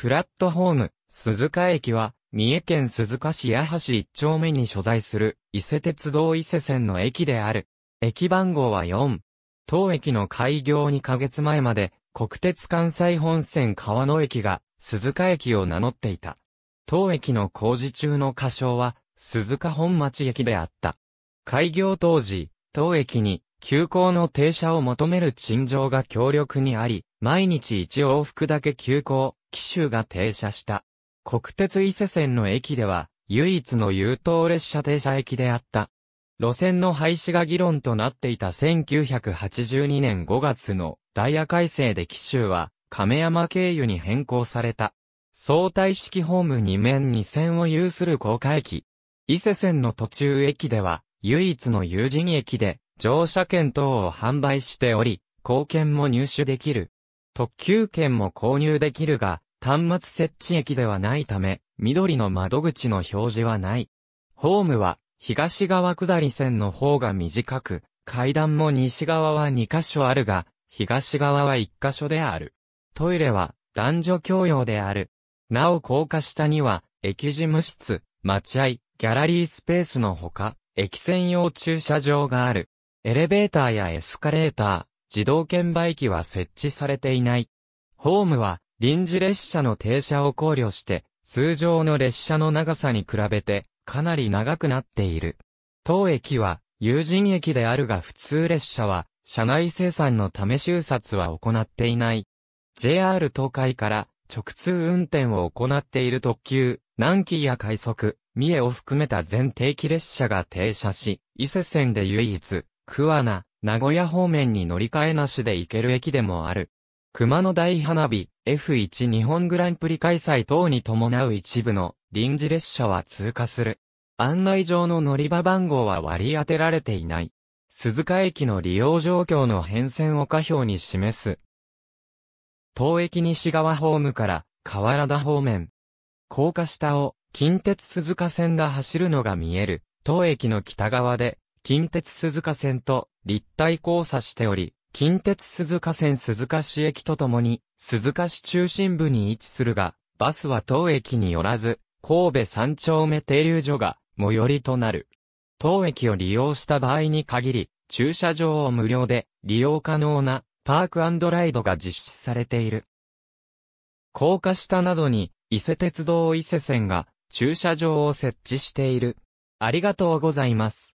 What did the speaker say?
プラットホーム、鈴鹿駅は、三重県鈴鹿市八橋一丁目に所在する、伊勢鉄道伊勢線の駅である。駅番号は4。当駅の開業2ヶ月前まで、国鉄関西本線川野駅が、鈴鹿駅を名乗っていた。当駅の工事中の仮称は、鈴鹿本町駅であった。開業当時、当駅に、急行の停車を求める陳情が強力にあり、毎日一往復だけ急行、機種が停車した。国鉄伊勢線の駅では、唯一の優等列車停車駅であった。路線の廃止が議論となっていた1982年5月のダイヤ改正で紀州は亀山経由に変更された。相対式ホーム2面2線を有する高架駅。伊勢線の途中駅では唯一の有人駅で乗車券等を販売しており、貢献も入手できる。特急券も購入できるが、端末設置駅ではないため、緑の窓口の表示はない。ホームは、東側下り線の方が短く、階段も西側は2カ所あるが、東側は1カ所である。トイレは、男女共用である。なお高架下には、駅事務室、待合、ギャラリースペースのほか、駅専用駐車場がある。エレベーターやエスカレーター、自動券売機は設置されていない。ホームは臨時列車の停車を考慮して、通常の列車の長さに比べてかなり長くなっている。当駅は有人駅であるが普通列車は車内生産のため収札は行っていない。JR 東海から直通運転を行っている特急、南紀や快速、三重を含めた全定期列車が停車し、伊勢線で唯一、桑名、名古屋方面に乗り換えなしで行ける駅でもある。熊野大花火、F1 日本グランプリ開催等に伴う一部の臨時列車は通過する。案内上の乗り場番号は割り当てられていない。鈴鹿駅の利用状況の変遷を下表に示す。東駅西側ホームから河原田方面。高架下を近鉄鈴鹿線が走るのが見える。東駅の北側で近鉄鈴鹿線と立体交差しており、近鉄鈴鹿線鈴鹿市駅とともに、鈴鹿市中心部に位置するが、バスは当駅によらず、神戸三丁目停留所が最寄りとなる。当駅を利用した場合に限り、駐車場を無料で利用可能なパークライドが実施されている。高架下などに伊勢鉄道伊勢線が駐車場を設置している。ありがとうございます。